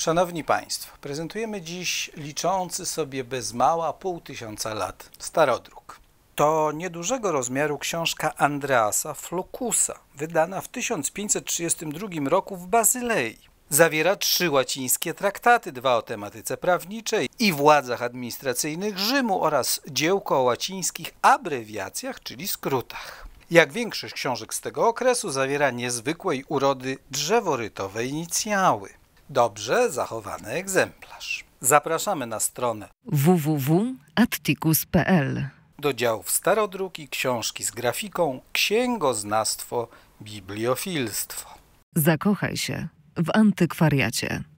Szanowni Państwo, prezentujemy dziś liczący sobie bez mała pół tysiąca lat starodruk. To niedużego rozmiaru książka Andreasa Flokusa, wydana w 1532 roku w Bazylei. Zawiera trzy łacińskie traktaty, dwa o tematyce prawniczej i władzach administracyjnych Rzymu oraz dziełko o łacińskich abrewiacjach, czyli skrótach. Jak większość książek z tego okresu zawiera niezwykłej urody drzeworytowe inicjały dobrze zachowany egzemplarz. Zapraszamy na stronę www.atticus.pl do działów starodruki, książki z grafiką, księgoznawstwo, bibliofilstwo. Zakochaj się w antykwariacie.